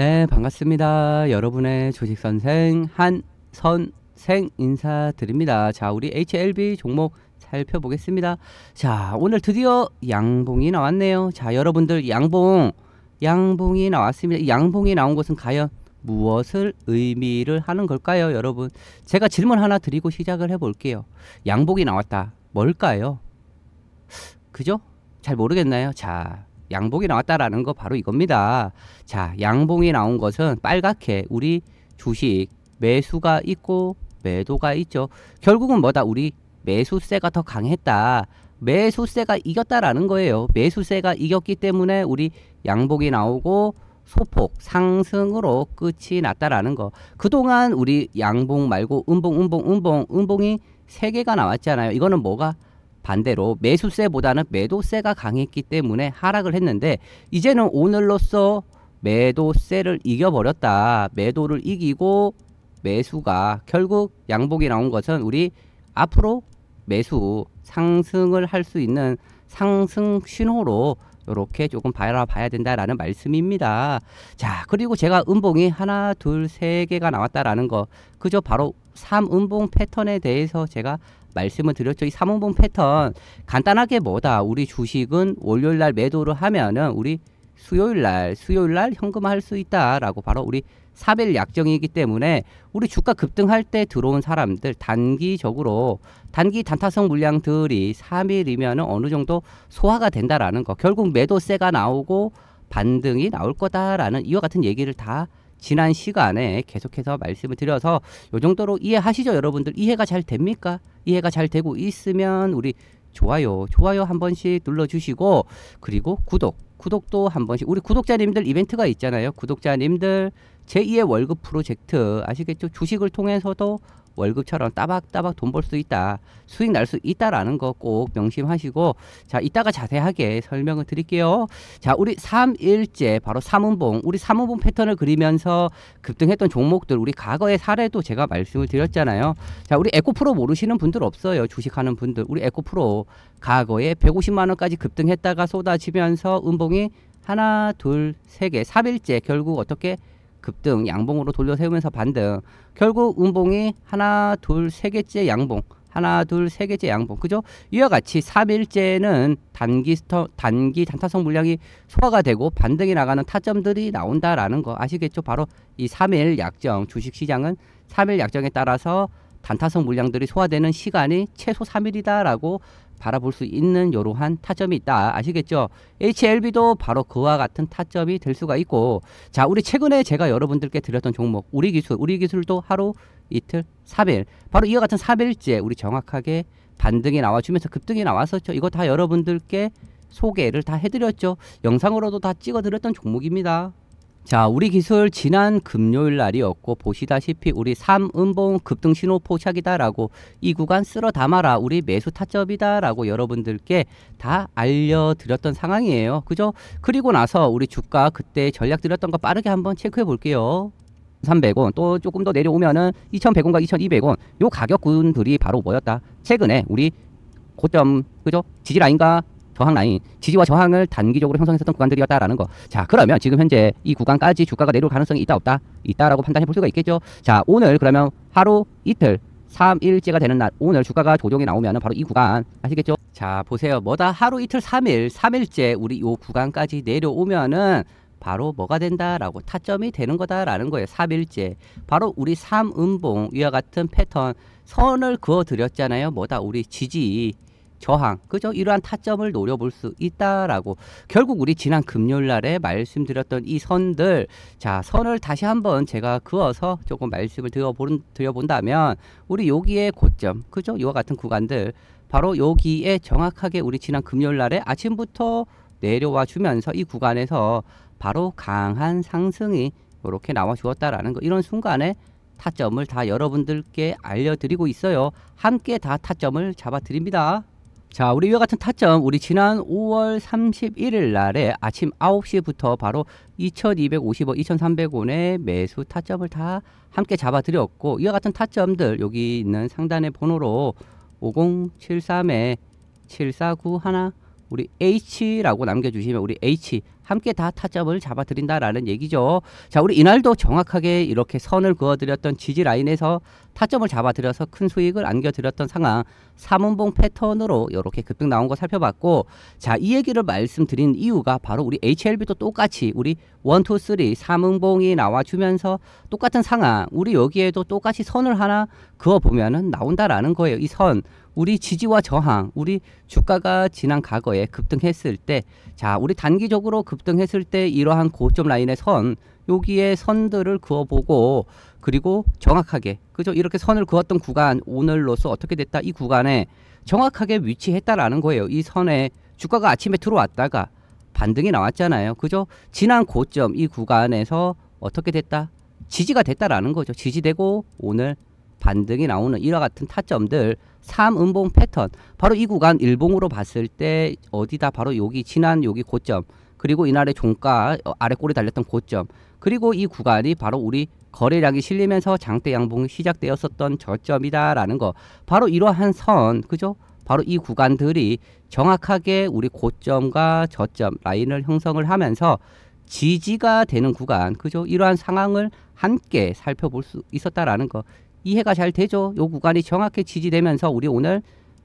네, 반갑습니다. 여러분의 조식 선생 한 선생 인사드립니다. 자, 우리 HLB 종목 살펴보겠습니다. 자, 오늘 드디어 양봉이 나왔네요. 자, 여러분들 양봉 양봉이 나왔습니다. 양봉이 나온 것은 과연 무엇을 의미를 하는 걸까요, 여러분? 제가 질문 하나 드리고 시작을 해 볼게요. 양봉이 나왔다. 뭘까요? 그죠? 잘 모르겠나요? 자, 양봉이 나왔다라는 거 바로 이겁니다. 자, 양봉이 나온 것은 빨갛게 우리 주식 매수가 있고 매도가 있죠. 결국은 뭐다 우리 매수세가 더 강했다. 매수세가 이겼다라는 거예요. 매수세가 이겼기 때문에 우리 양복이 나오고 소폭 상승으로 끝이 났다라는 거. 그동안 우리 양봉 말고 음봉 음봉 음봉 음봉이 세개가 나왔잖아요. 이거는 뭐가 반대로 매수세보다는 매도세가 강했기 때문에 하락을 했는데 이제는 오늘로써 매도세를 이겨버렸다. 매도를 이기고 매수가 결국 양복이 나온 것은 우리 앞으로 매수 상승을 할 수 있는 상승 신호로 이렇게 조금 바라봐야 된다라는 말씀입니다. 자 그리고 제가 음봉이 하나 둘 세 개가 나왔다라는 거 그저 바로 3음봉 패턴에 대해서 제가 말씀을 드렸죠. 이 삼원봉 패턴 간단하게 뭐다. 우리 주식은 월요일 날 매도를 하면은 우리 수요일 날 수요일 날 현금화할 수 있다라고 바로 우리 사별 약정이기 때문에 우리 주가 급등할 때 들어온 사람들 단기적으로 단기 단타성 물량들이 3일이면 어느 정도 소화가 된다라는 거 결국 매도세가 나오고 반등이 나올 거다라는 이와 같은 얘기를 다 지난 시간에 계속해서 말씀을 드려서 요 정도로 이해하시죠 여러분들 이해가 잘 됩니까 이해가 잘 되고 있으면 우리 좋아요 좋아요 한 번씩 눌러주시고 그리고 구독 구독도 한 번씩 우리 구독자님들 이벤트가 있잖아요 구독자님들 제2의 월급 프로젝트 아시겠죠 주식을 통해서도 월급처럼 따박따박 돈 벌 수 있다. 수익 날 수 있다라는 거 꼭 명심하시고 자, 이따가 자세하게 설명을 드릴게요. 자, 우리 3일째 바로 3운봉 우리 3운봉 패턴을 그리면서 급등했던 종목들 우리 과거의 사례도 제가 말씀을 드렸잖아요. 자, 우리 에코프로 모르시는 분들 없어요. 주식하는 분들. 우리 에코프로 과거에 150만 원까지 급등했다가 쏟아지면서 운봉이 하나, 둘, 세 개, 3일째 결국 어떻게 급등 양봉으로 돌려 세우면서 반등 결국 음봉이 하나 둘 세 개째 양봉 하나 둘 세 개째 양봉 그죠 이와 같이 삼일째는 단기 스터 단기 단타성 물량이 소화가 되고 반등이 나가는 타점들이 나온다라는 거 아시겠죠 바로 이삼일 약정 주식시장은 삼일 약정에 따라서 단타성 물량들이 소화되는 시간이 최소 삼일이다라고 바라볼 수 있는 이러한 타점이 있다 아시겠죠 HLB도 바로 그와 같은 타점이 될 수가 있고 자 우리 최근에 제가 여러분들께 드렸던 종목 우리 기술 우리 기술도 하루 이틀 3일 바로 이와 같은 3일째 우리 정확하게 반등이 나와주면서 급등이 나왔었죠 이거 다 여러분들께 소개를 다 해드렸죠 영상으로도 다 찍어드렸던 종목입니다 자, 우리 기술 지난 금요일 날이었고 보시다시피 우리 3음봉 급등 신호 포착이다라고 이 구간 쓸어 담아라 우리 매수 타점이다라고 여러분들께 다 알려드렸던 상황이에요. 그죠? 그리고 나서 우리 주가 그때 전략 드렸던 거 빠르게 한번 체크해 볼게요. 300원 또 조금 더 내려오면은 2100원과 2200원 요 가격군들이 바로 뭐였다? 최근에 우리 고점 그죠? 지지라인과 저항 라인, 지지와 저항을 단기적으로 형성했었던 구간들이었다라는 거. 자, 그러면 지금 현재 이 구간까지 주가가 내려올 가능성이 있다 없다? 있다라고 판단해 볼 수가 있겠죠. 자, 오늘 그러면 하루 이틀 3일째가 되는 날 오늘 주가가 조정이 나오면 바로 이 구간 아시겠죠? 자 보세요 뭐다 하루 이틀 3일 3일째 우리 이 구간까지 내려오면은 바로 뭐가 된다라고 타점이 되는 거다라는 거예요. 3일째. 바로 우리 3음봉 위와 같은 패턴 선을 그어 드렸잖아요. 뭐다 우리 지지 저항, 그죠? 이러한 타점을 노려볼 수 있다라고 결국 우리 지난 금요일 날에 말씀드렸던 이 선들 자 선을 다시 한번 제가 그어서 조금 말씀을 드려본, 드려본다면 우리 여기에 고점, 그죠? 이와 같은 구간들 바로 여기에 정확하게 우리 지난 금요일 날에 아침부터 내려와 주면서 이 구간에서 바로 강한 상승이 이렇게 나와 주었다라는 거 이런 순간에 타점을 다 여러분들께 알려드리고 있어요. 함께 다 타점을 잡아드립니다. 자, 우리 위와 같은 타점, 우리 지난 5월 31일 날에 아침 9시부터 바로 2250원, 2300원의 매수 타점을 다 함께 잡아드렸고, 이와 같은 타점들 여기 있는 상단의 번호로 5073에 749 1 우리 H라고 남겨주시면 우리 H 함께 다 타점을 잡아드린다라는 얘기죠. 자, 우리 이날도 정확하게 이렇게 선을 그어드렸던 지지 라인에서 타점을 잡아들여서 큰 수익을 안겨드렸던 상황 삼운봉 패턴으로 이렇게 급등 나온 거 살펴봤고 자 이 얘기를 말씀드린 이유가 바로 우리 HLB도 똑같이 우리 1, 2, 3, 3삼봉이 나와주면서 똑같은 상황 우리 여기에도 똑같이 선을 하나 그어보면은 나온다라는 거예요. 이 선. 우리 지지와 저항, 우리 주가가 지난 과거에 급등했을 때, 자, 우리 단기적으로 급등했을 때 이러한 고점 라인의 선, 여기에 선들을 그어보고 그리고 정확하게 그죠 이렇게 선을 그었던 구간 오늘로서 어떻게 됐다 이 구간에 정확하게 위치했다라는 거예요 이 선에 주가가 아침에 들어왔다가 반등이 나왔잖아요 그죠 지난 고점 이 구간에서 어떻게 됐다 지지가 됐다라는 거죠 지지되고 오늘 반등이 나오는 이와 같은 타점들 3음봉 패턴 바로 이 구간 일봉으로 봤을 때 어디다 바로 여기 지난 여기 고점 그리고 이날의 종가 어, 아래 꼬리 달렸던 고점 그리고 이 구간이 바로 우리 거래량이 실리면서 장대 양봉이 시작되었었던 저점이다라는 거. 바로 이러한 선, 그죠? 바로 이 구간들이 정확하게 우리 고점과 저점 라인을 형성을 하면서 지지가 되는 구간, 그죠? 이러한 상황을 함께 살펴볼 수 있었다라는 거. 이해가 잘 되죠? 요 구간이 정확히 지지되면서 우리 오늘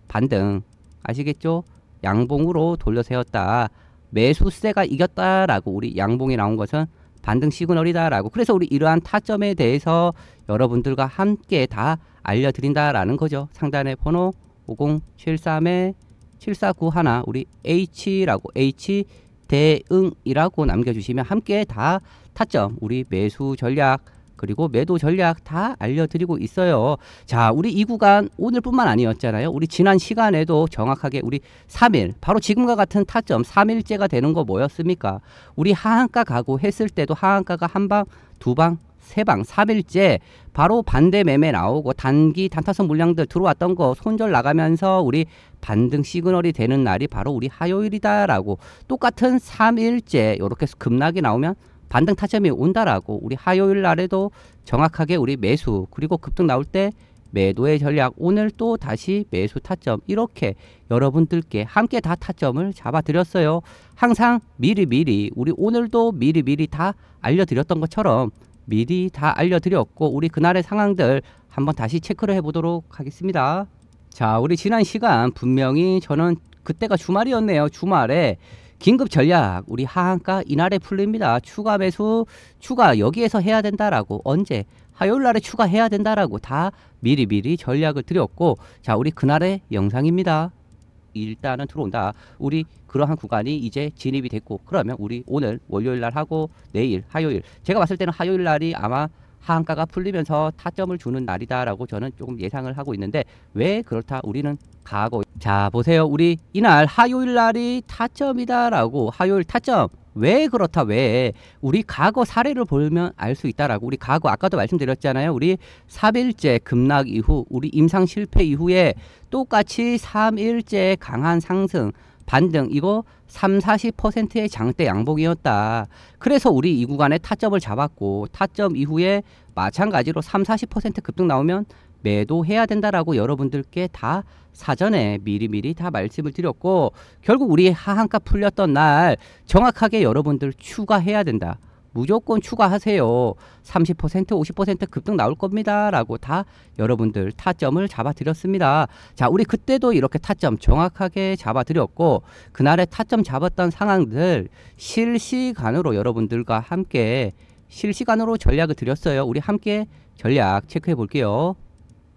반등, 아시겠죠? 양봉으로 돌려 세웠다. 매수세가 이겼다라고 우리 양봉이 나온 것은 반등 시그널이다라고 그래서 우리 이러한 타점에 대해서 여러분들과 함께 다 알려드린다라는 거죠. 상단의 번호 5073에 7491 우리 H라고 H 대응이라고 남겨주시면 함께 다 타점 우리 매수 전략 그리고 매도 전략 다 알려드리고 있어요. 자, 우리 이 구간 오늘뿐만 아니었잖아요. 우리 지난 시간에도 정확하게 우리 3일, 바로 지금과 같은 타점 3일째가 되는 거 뭐였습니까? 우리 하한가 가고 했을 때도 하한가가 한 방, 두 방, 세방 3일째 바로 반대 매매 나오고 단기 단타선 물량들 들어왔던 거 손절 나가면서 우리 반등 시그널이 되는 날이 바로 우리 화요일이다라고 똑같은 3일째 이렇게 급락이 나오면 반등 타점이 온다라고 우리 화요일 날에도 정확하게 우리 매수 그리고 급등 나올 때 매도의 전략 오늘 또 다시 매수 타점 이렇게 여러분들께 함께 다 타점을 잡아드렸어요. 항상 미리미리 우리 오늘도 미리미리 다 알려드렸던 것처럼 미리 다 알려드렸고 우리 그날의 상황들 한번 다시 체크를 해보도록 하겠습니다. 자 우리 지난 시간 분명히 저는 그때가 주말이었네요. 주말에 긴급 전략 우리 하한가 이날에 풀립니다. 추가 매수 추가 여기에서 해야 된다라고 언제 화요일 날에 추가해야 된다라고 다 미리 미리 전략을 드렸고 자 우리 그날의 영상입니다. 일단은 들어온다. 우리 그러한 구간이 이제 진입이 됐고 그러면 우리 오늘 월요일 날 하고 내일 화요일 제가 봤을 때는 화요일 날이 아마 하한가가 풀리면서 타점을 주는 날이다라고 저는 조금 예상을 하고 있는데 왜 그렇다 우리는 가고 자 보세요 우리 이날 화요일 날이 타점이다라고 화요일 타점 왜 그렇다 왜 우리 과거 사례를 보면 알 수 있다라고 우리 과거 아까도 말씀드렸잖아요 우리 삼일째 급락 이후 우리 임상 실패 이후에 똑같이 삼일째 강한 상승 반등이고 3, 40%의 장대 양봉이었다. 그래서 우리 이 구간에 타점을 잡았고 타점 이후에 마찬가지로 3, 40% 급등 나오면 매도해야 된다라고 여러분들께 다 사전에 미리미리 다 말씀을 드렸고 결국 우리 하한가 풀렸던 날 정확하게 여러분들 추가해야 된다. 무조건 추가하세요. 30% 50% 급등 나올 겁니다. 라고 다 여러분들 타점을 잡아드렸습니다. 자 우리 그때도 이렇게 타점 정확하게 잡아드렸고 그날의 타점 잡았던 상황들 실시간으로 여러분들과 함께 실시간으로 전략을 드렸어요. 우리 함께 전략 체크해 볼게요.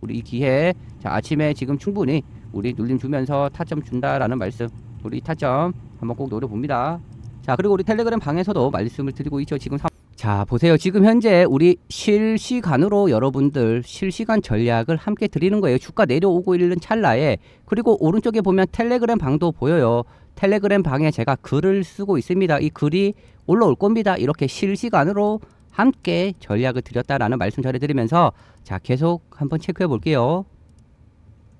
우리 이 기회 자 아침에 지금 충분히 우리 눌림 주면서 타점 준다라는 말씀 우리 타점 한번 꼭 노려봅니다. 자 그리고 우리 텔레그램 방에서도 말씀을 드리고 있죠. 지금 사... 자 보세요. 지금 현재 우리 실시간으로 여러분들 실시간 전략을 함께 드리는 거예요. 주가 내려오고 있는 찰나에 그리고 오른쪽에 보면 텔레그램 방도 보여요. 텔레그램 방에 제가 글을 쓰고 있습니다. 이 글이 올라올 겁니다. 이렇게 실시간으로 함께 전략을 드렸다라는 말씀 전해드리면서 자 계속 한번 체크해 볼게요.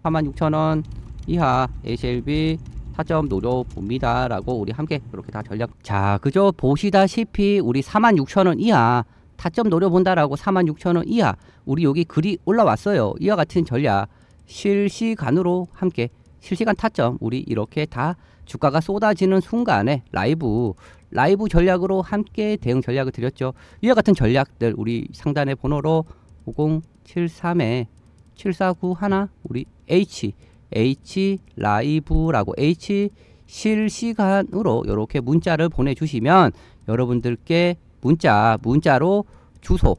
46,000원 이하 HLB 타점 노려봅니다. 라고 우리 함께 이렇게 다 전략. 자, 그저 보시다시피 우리 46,000원 이하 타점 노려본다라고 46,000원 이하 우리 여기 글이 올라왔어요. 이와 같은 전략 실시간으로 함께 실시간 타점 우리 이렇게 다 주가가 쏟아지는 순간에 라이브 라이브 전략으로 함께 대응 전략을 드렸죠. 이와 같은 전략들 우리 상단의 번호로 5073에 749 1 우리 H h 라이브라고 h 실시간으로 이렇게 문자를 보내주시면 여러분들께 문자 문자로 주소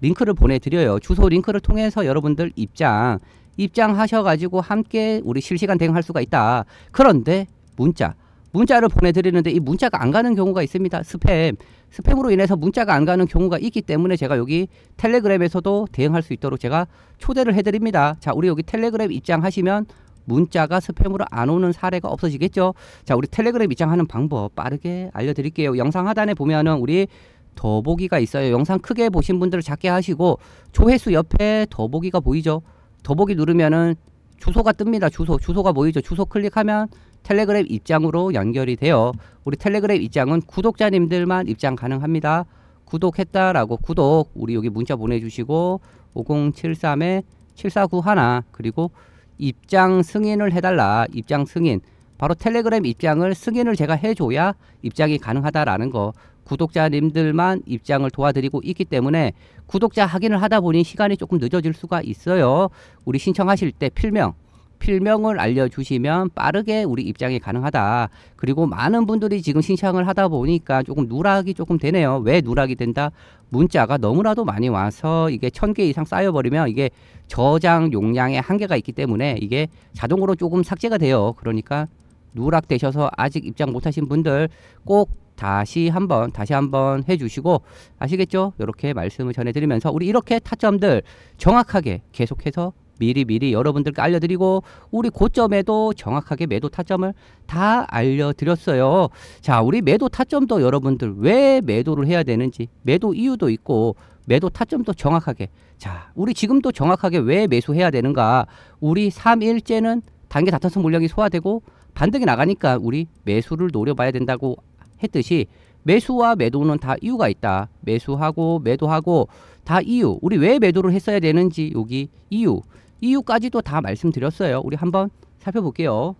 링크를 보내드려요. 주소 링크를 통해서 여러분들 입장 입장하셔가지고 함께 우리 실시간 대응할 수가 있다. 그런데 문자 문자를 보내드리는데 이 문자가 안 가는 경우가 있습니다. 스팸. 스팸으로 인해서 문자가 안 가는 경우가 있기 때문에 제가 여기 텔레그램에서도 대응할 수 있도록 제가 초대를 해드립니다. 자, 우리 여기 텔레그램 입장하시면 문자가 스팸으로 안 오는 사례가 없어지겠죠. 자, 우리 텔레그램 입장하는 방법 빠르게 알려드릴게요. 영상 하단에 보면은 우리 더보기가 있어요. 영상 크게 보신 분들을 작게 하시고 조회수 옆에 더보기가 보이죠. 더보기 누르면은 주소가 뜹니다. 주소, 주소가 보이죠. 주소 클릭하면 텔레그램 입장으로 연결이 되어 우리 텔레그램 입장은 구독자님들만 입장 가능합니다. 구독했다라고 구독 우리 여기 문자 보내주시고 5073에 7491 그리고 입장 승인을 해달라 입장 승인 바로 텔레그램 입장을 승인을 제가 해줘야 입장이 가능하다라는 거 구독자님들만 입장을 도와드리고 있기 때문에 구독자 확인을 하다 보니 시간이 조금 늦어질 수가 있어요. 우리 신청하실 때 필명 필명을 알려주시면 빠르게 우리 입장이 가능하다. 그리고 많은 분들이 지금 신청을 하다 보니까 조금 누락이 조금 되네요. 왜 누락이 된다? 문자가 너무나도 많이 와서 이게 천 개 이상 쌓여버리면 이게 저장 용량의 한계가 있기 때문에 이게 자동으로 조금 삭제가 돼요. 그러니까 누락되셔서 아직 입장 못하신 분들 꼭 다시 한번 다시 한번 해주시고 아시겠죠? 이렇게 말씀을 전해드리면서 우리 이렇게 타점들 정확하게 계속해서 미리 미리 여러분들께 알려드리고 우리 고점에도 정확하게 매도 타점을 다 알려드렸어요. 자, 우리 매도 타점도 여러분들 왜 매도를 해야 되는지 매도 이유도 있고 매도 타점도 정확하게 자, 우리 지금도 정확하게 왜 매수해야 되는가? 우리 3일째는 단계 다터성 물량이 소화되고 반등이 나가니까 우리 매수를 노려봐야 된다고 했듯이 매수와 매도는 다 이유가 있다. 매수하고 매도하고 다 이유. 우리 왜 매도를 했어야 되는지 여기 이유. 이유까지도 다 말씀드렸어요. 우리 한번 살펴볼게요.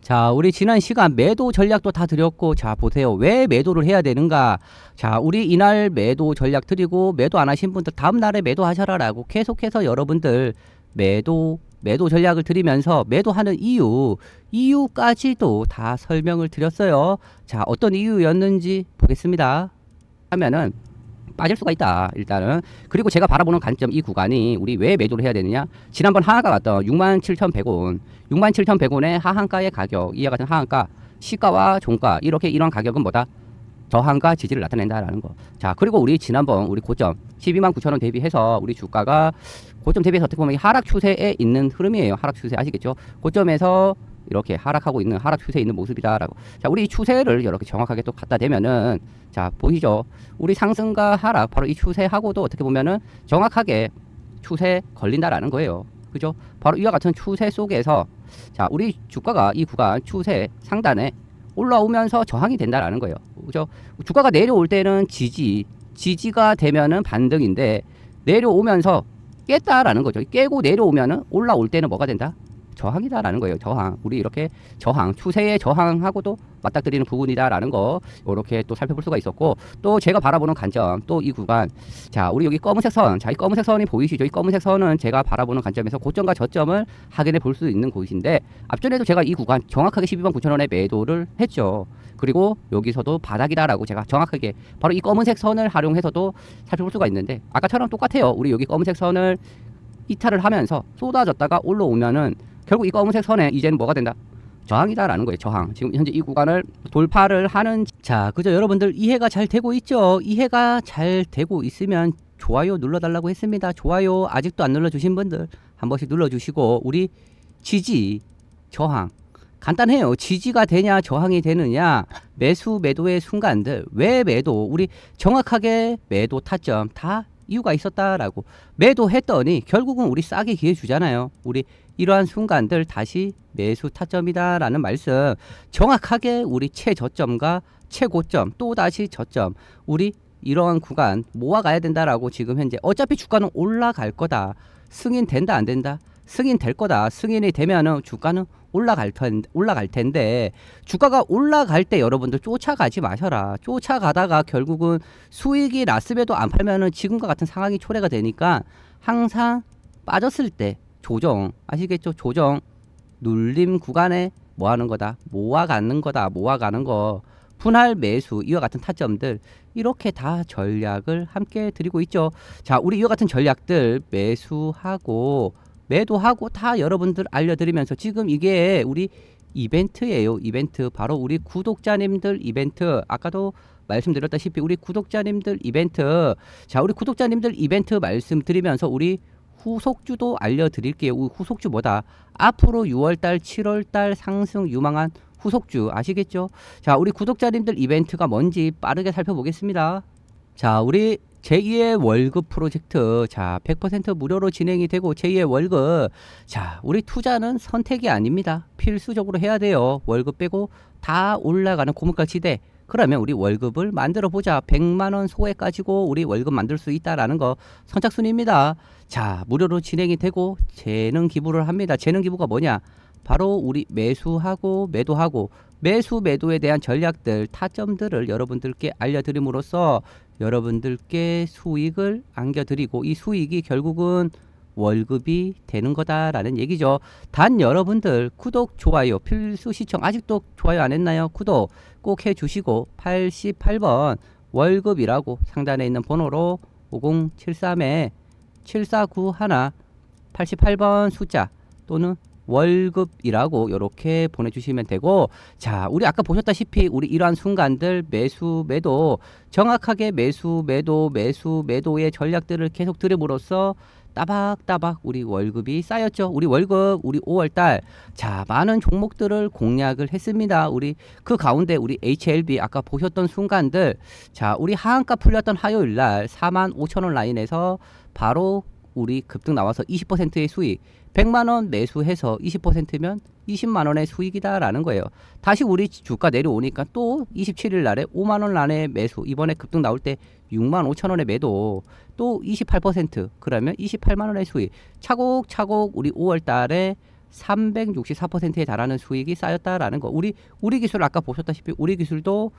자 우리 지난 시간 매도 전략도 다 드렸고 자 보세요 왜 매도를 해야 되는가 자 우리 이날 매도 전략 드리고 매도 안 하신 분들 다음날에 매도 하셔라 라고 계속해서 여러분들 매도 매도 전략을 드리면서 매도하는 이유 이유까지도 다 설명을 드렸어요 자 어떤 이유였는지 보겠습니다 하면은 빠질 수가 있다. 일단은 그리고 제가 바라보는 관점 이 구간이 우리 왜 매도를 해야 되느냐? 지난번 하한가 갔던 67,100원, 67,100원의 하한가의 가격 이와 같은 하한가, 시가와 종가 이렇게 이런 가격은 뭐다? 저항과 지지를 나타낸다라는 거. 자, 그리고 우리 지난번 우리 고점 1 2 9 0 0 0원 대비해서 우리 주가가 고점 대비해서 어떻게 보면 하락 추세에 있는 흐름이에요. 하락 추세 아시겠죠? 고점에서 이렇게 하락하고 있는 하락 추세에 있는 모습이다라고. 자, 우리 추세를 이렇게 정확하게 또 갖다 대면은 자, 보이죠? 우리 상승과 하락 바로 이 추세하고도 어떻게 보면은 정확하게 추세 걸린다라는 거예요. 그죠? 바로 이와 같은 추세 속에서 자, 우리 주가가 이 구간 추세 상단에 올라오면서 저항이 된다라는 거예요. 그죠? 주가가 내려올 때는 지지, 지지가 되면은 반등인데 내려오면서 깼다라는 거죠. 깨고 내려오면은 올라올 때는 뭐가 된다? 저항이다라는 거예요. 저항. 우리 이렇게 저항, 추세에 저항하고도 맞닥뜨리는 부분이다라는 거 이렇게 또 살펴볼 수가 있었고 또 제가 바라보는 관점 또 이 구간 자 우리 여기 검은색 선, 자 이 검은색 선이 보이시죠? 이 검은색 선은 제가 바라보는 관점에서 고점과 저점을 확인해 볼 수 있는 곳인데 앞전에도 제가 이 구간 정확하게 12만 9천 원에 매도를 했죠. 그리고 여기서도 바닥이다라고 제가 정확하게 바로 이 검은색 선을 활용해서도 살펴볼 수가 있는데 아까처럼 똑같아요. 우리 여기 검은색 선을 이탈을 하면서 쏟아졌다가 올라오면은 결국 이 검은색 선에 이제는 뭐가 된다? 저항이다라는 거예요. 저항. 지금 현재 이 구간을 돌파를 하는 자, 그죠 여러분들 이해가 잘 되고 있죠? 이해가 잘 되고 있으면 좋아요 눌러달라고 했습니다. 좋아요 아직도 안 눌러주신 분들 한 번씩 눌러주시고 우리 지지, 저항 간단해요. 지지가 되냐 저항이 되느냐 매수 매도의 순간들 왜 매도 우리 정확하게 매도 타점 다 이유가 있었다라고 매도했더니 결국은 우리 싸게 기회 주잖아요. 우리 이러한 순간들 다시 매수 타점이다라는 말씀 정확하게 우리 최저점과 최고점 또다시 저점 우리 이러한 구간 모아가야 된다라고 지금 현재 어차피 주가는 올라갈 거다 승인 된다 안 된다 승인 될 거다 승인이 되면은 주가는 올라갈 텐 올라갈 텐데 주가가 올라갈 때 여러분들 쫓아가지 마셔라. 쫓아가다가 결국은 수익이 났음에도 안 팔면은 지금과 같은 상황이 초래가 되니까 항상 빠졌을 때 조정 아시겠죠? 조정 눌림 구간에 뭐 하는 거다 모아가는 거다 모아가는 거 분할 매수 이와 같은 타점들 이렇게 다 전략을 함께 드리고 있죠. 자 우리 이와 같은 전략들 매수하고 매도하고 다 여러분들 알려드리면서 지금 이게 우리 이벤트예요. 이벤트 바로 우리 구독자님들 이벤트 아까도 말씀드렸다시피 우리 구독자님들 이벤트 자 우리 구독자님들 이벤트 말씀드리면서 우리 후속주도 알려드릴게요. 후속주 뭐다? 앞으로 6월달, 7월달 상승 유망한 후속주 아시겠죠? 자 우리 구독자님들 이벤트가 뭔지 빠르게 살펴보겠습니다. 자 우리 제2의 월급 프로젝트 자 100% 무료로 진행이 되고 제2의 월급 자 우리 투자는 선택이 아닙니다 필수적으로 해야 돼요 월급 빼고 다 올라가는 고물가 시대 그러면 우리 월급을 만들어 보자 100만원 소액 가지고 우리 월급 만들 수 있다라는 거 선착순입니다 자 무료로 진행이 되고 재능 기부를 합니다 재능 기부가 뭐냐 바로 우리 매수하고 매도하고 매수 매도에 대한 전략들 타점들을 여러분들께 알려드림으로써 여러분들께 수익을 안겨드리고 이 수익이 결국은 월급이 되는 거다라는 얘기죠. 단 여러분들 구독, 좋아요, 필수 시청 아직도 좋아요 안 했나요? 구독 꼭 해주시고 88번 월급이라고 상단에 있는 번호로 5073에 7491 88번 숫자 또는 월급이라고 이렇게 보내주시면 되고 자 우리 아까 보셨다시피 우리 이러한 순간들 매수 매도 정확하게 매수 매도 매수 매도의 전략들을 계속 들음으로써 따박따박 우리 월급이 쌓였죠. 우리 월급 우리 5월달 자 많은 종목들을 공략을 했습니다. 우리 그 가운데 우리 HLB 아까 보셨던 순간들 자 우리 하한가 풀렸던 화요일날 4만 5천원 라인에서 바로 우리 급등 나와서 20%의 수익 100만 원 매수해서 20%면 20만 원의 수익이다라는 거예요. 다시 우리 주가 내려오니까 또 27일 날에 5만 원 안에 매수. 이번에 급등 나올 때 6만 5천 원에 매도. 또 28% 그러면 28만 원의 수익. 차곡차곡 우리 5월 달에 364%에 달하는 수익이 쌓였다라는 거. 우리 우리 기술 아까 보셨다시피 우리 기술도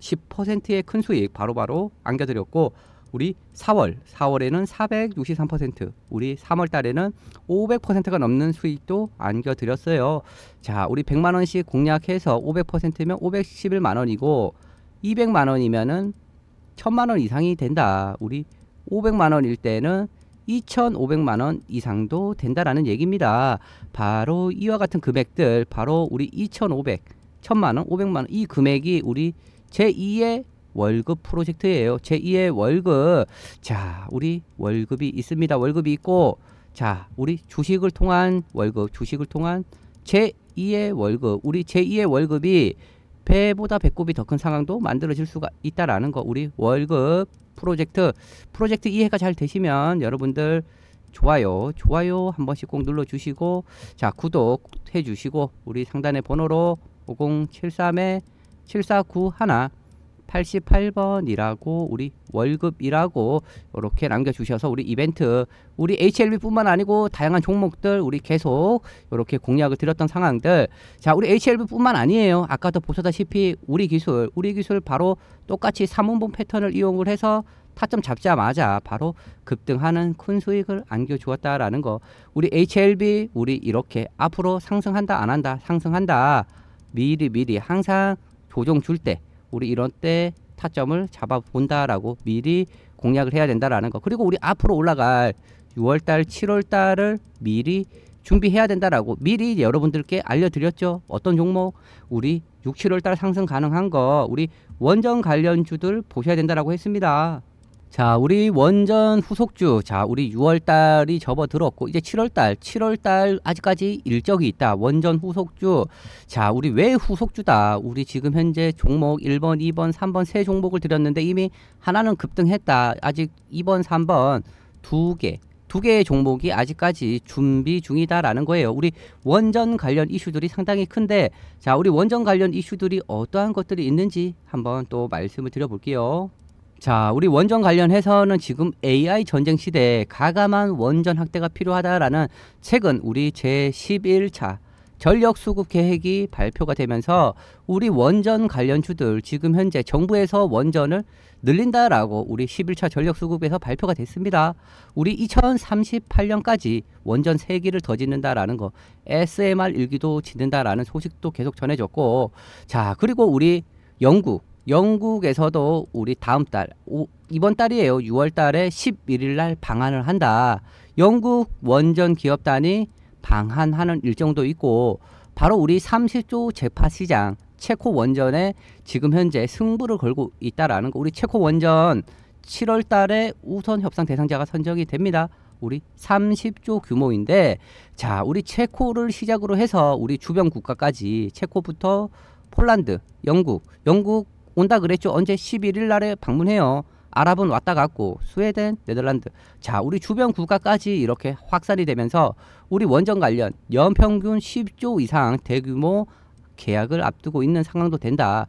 10%의 큰 수익 바로바로 바로 안겨드렸고 우리 4월, 4월에는 463%, 우리 3월 달에는 500%가 넘는 수익도 안겨드렸어요. 자, 우리 100만 원씩 공략해서 500%면 511만 원이고 200만 원이면은 1000만 원 이상이 된다. 우리 500만 원일 때는 2,500만 원 이상도 된다라는 얘기입니다. 바로 이와 같은 금액들, 바로 우리 2,500, 1,000만 원, 500만 원 이 금액이 우리 제2의 월급 프로젝트예요. 제2의 월급. 자, 우리 월급이 있습니다. 월급이 있고 자, 우리 주식을 통한 월급, 주식을 통한 제2의 월급. 우리 제2의 월급이 배보다 배꼽이 더 큰 상황도 만들어질 수가 있다라는 거. 우리 월급 프로젝트 프로젝트 이해가 잘 되시면 여러분들 좋아요 좋아요 한 번씩 꼭 눌러 주시고 자 구독 해 주시고 우리 상단의 번호로 5 0 7 3 7 4 9 1 88번이라고 우리 월급이라고 이렇게 남겨주셔서 우리 이벤트 우리 HLB뿐만 아니고 다양한 종목들 우리 계속 이렇게 공략을 드렸던 상황들 자 우리 HLB뿐만 아니에요 아까도 보셨다시피 우리 기술 우리 기술 바로 똑같이 삼원봉 패턴을 이용을 해서 타점 잡자마자 바로 급등하는 큰 수익을 안겨주었다라는 거 우리 HLB 우리 이렇게 앞으로 상승한다 안 한다 상승한다 미리 미리 항상 조정 줄때 우리 이런 때 타점을 잡아본다라고 미리 공략을 해야 된다라는 거. 그리고 우리 앞으로 올라갈 6월달, 7월달을 미리 준비해야 된다라고 미리 여러분들께 알려드렸죠. 어떤 종목 우리 6, 7월달 상승 가능한 거 우리 원정 관련주들 보셔야 된다라고 했습니다. 자, 우리 원전 후속주. 자, 우리 6월 달이 접어들었고 이제 7월 달, 7월 달 아직까지 일정이 있다. 원전 후속주. 자, 우리 왜 후속주다. 우리 지금 현재 종목 1번, 2번, 3번 세 종목을 드렸는데 이미 하나는 급등했다. 아직 2번, 3번 두 개, 두 개의 종목이 아직까지 준비 중이다라는 거예요. 우리 원전 관련 이슈들이 상당히 큰데, 자, 우리 원전 관련 이슈들이 어떠한 것들이 있는지 한번 또 말씀을 드려볼게요. 자, 우리 원전 관련해서는 지금 AI 전쟁 시대에 가감한 원전 확대가 필요하다라는 책은 우리 제11차 전력 수급 계획이 발표가 되면서 우리 원전 관련주들 지금 현재 정부에서 원전을 늘린다라고 우리 11차 전력 수급에서 발표가 됐습니다. 우리 2038년까지 원전 3기를 더 짓는다라는 거, SMR 일기도 짓는다라는 소식도 계속 전해졌고, 자, 그리고 우리 영국, 영국에서도 우리 다음 달 오, 이번 달이에요. 6월 달에 11일 날 방한을 한다. 영국 원전 기업단이 방한하는 일정도 있고 바로 우리 30조 재파 시장 체코 원전에 지금 현재 승부를 걸고 있다라는 거. 우리 체코 원전 7월 달에 우선 협상 대상자가 선정이 됩니다. 우리 30조 규모인데 자, 우리 체코를 시작으로 해서 우리 주변 국가까지 체코부터 폴란드, 영국, 영국 온다 그랬죠. 언제 11일 날에 방문해요. 아랍은 왔다 갔고 스웨덴, 네덜란드. 자, 우리 주변 국가까지 이렇게 확산이 되면서 우리 원전 관련 연평균 10조 이상 대규모 계약을 앞두고 있는 상황도 된다.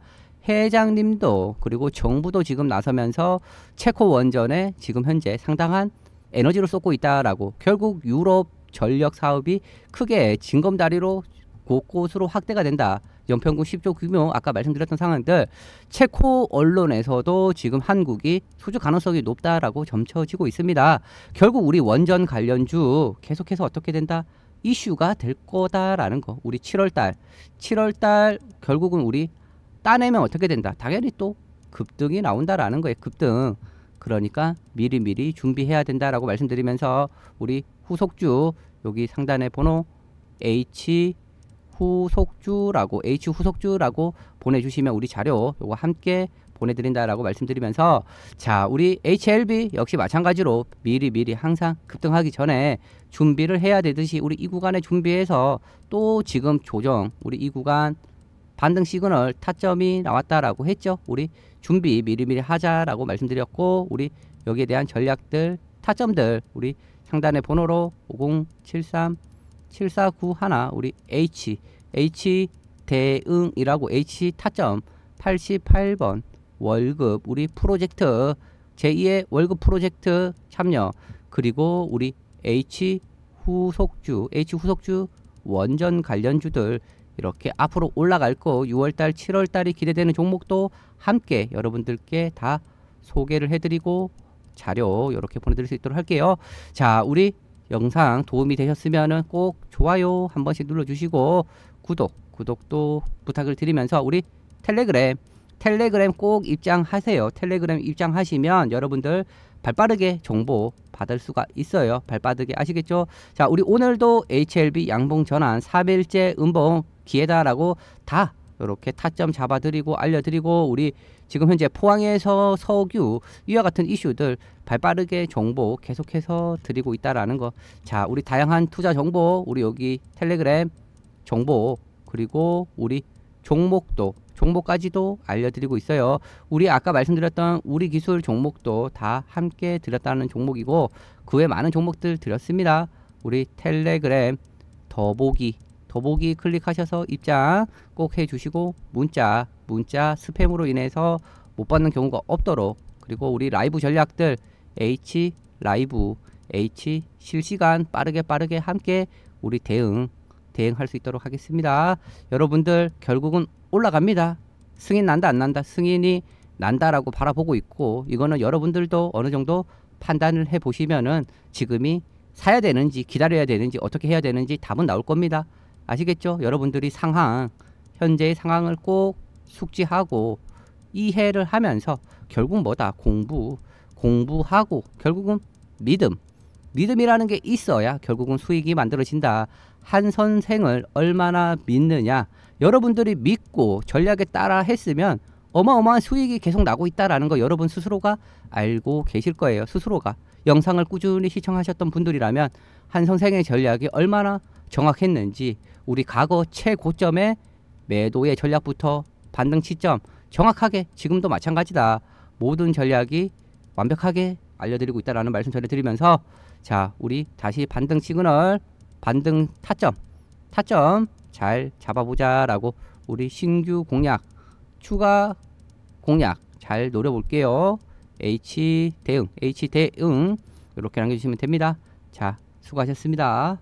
회장님도 그리고 정부도 지금 나서면서 체코 원전에 지금 현재 상당한 에너지를 쏟고 있다라고 결국 유럽 전력 사업이 크게 징검다리로 곳곳으로 그 확대가 된다. 연평균 10조 규모 아까 말씀드렸던 상황들 체코 언론에서도 지금 한국이 소주 가능성이 높다라고 점쳐지고 있습니다. 결국 우리 원전 관련주 계속해서 어떻게 된다? 이슈가 될 거다라는 거. 우리 7월달 7월달 결국은 우리 따내면 어떻게 된다? 당연히 또 급등이 나온다라는 거예요. 급등. 그러니까 미리미리 준비해야 된다라고 말씀드리면서 우리 후속주 여기 상단의 번호 H 후속주라고 H 후속주라고 보내주시면 우리 자료 요거 함께 보내드린다라고 말씀드리면서 자 우리 HLB 역시 마찬가지로 미리 미리 항상 급등하기 전에 준비를 해야 되듯이 우리 이 구간에 준비해서 또 지금 조정 우리 이 구간 반등 시그널 타점이 나왔다라고 했죠 우리 준비 미리미리 하자라고 말씀드렸고 우리 여기에 대한 전략들 타점들 우리 상단의 번호로 5073 7491 우리 H H 대응이라고 H 타점 88번 월급 우리 프로젝트 제2의 월급 프로젝트 참여 그리고 우리 H 후속주 H 후속주 원전 관련주들 이렇게 앞으로 올라갈 거 6월달 7월달이 기대되는 종목도 함께 여러분들께 다 소개를 해드리고 자료 이렇게 보내드릴 수 있도록 할게요. 자 우리 영상 도움이 되셨으면 꼭 좋아요 한 번씩 눌러주시고 구독, 구독도 부탁을 드리면서 우리 텔레그램, 텔레그램 꼭 입장하세요. 텔레그램 입장하시면 여러분들 발빠르게 정보 받을 수가 있어요. 발빠르게 아시겠죠? 자, 우리 오늘도 HLB 양봉 전환 3일째 음봉 기회다라고 다 이렇게 타점 잡아드리고 알려드리고 우리 지금 현재 포항에서 석유 이와 같은 이슈들 발빠르게 정보 계속해서 드리고 있다라는 거. 자, 우리 다양한 투자 정보, 우리 여기 텔레그램 정보 그리고 우리 종목도 종목까지도 알려드리고 있어요. 우리 아까 말씀드렸던 우리 기술 종목도 다 함께 드렸다는 종목이고 그 외 많은 종목들 드렸습니다. 우리 텔레그램 더보기 더보기 클릭하셔서 입장 꼭 해주시고 문자 문자 스팸으로 인해서 못 받는 경우가 없도록 그리고 우리 라이브 전략들 H 라이브 H 실시간 빠르게 빠르게 함께 우리 대응 대응할 수 있도록 하겠습니다. 여러분들 결국은 올라갑니다. 승인 난다 안 난다 승인이 난다라고 바라보고 있고 이거는 여러분들도 어느 정도 판단을 해 보시면은 지금이 사야 되는지 기다려야 되는지 어떻게 해야 되는지 답은 나올 겁니다. 아시겠죠? 여러분들이 상황 현재의 상황을 꼭 숙지하고 이해를 하면서 결국 뭐다 공부 공부하고 결국은 믿음 믿음이라는 게 있어야 결국은 수익이 만들어진다 한 선생을 얼마나 믿느냐 여러분들이 믿고 전략에 따라 했으면 어마어마한 수익이 계속 나고 있다라는 거 여러분 스스로가 알고 계실 거예요 스스로가 영상을 꾸준히 시청하셨던 분들이라면 한 선생의 전략이 얼마나 정확했는지 우리 과거 최고점에 매도의 전략부터 반등 시점 정확하게 지금도 마찬가지다. 모든 전략이 완벽하게 알려드리고 있다라는 말씀 전해드리면서 자 우리 다시 반등 시그널 반등 타점 타점 잘 잡아보자라고 우리 신규 공약 추가 공약 잘 노려볼게요. H 대응 H 대응 이렇게 남겨주시면 됩니다. 자 수고하셨습니다.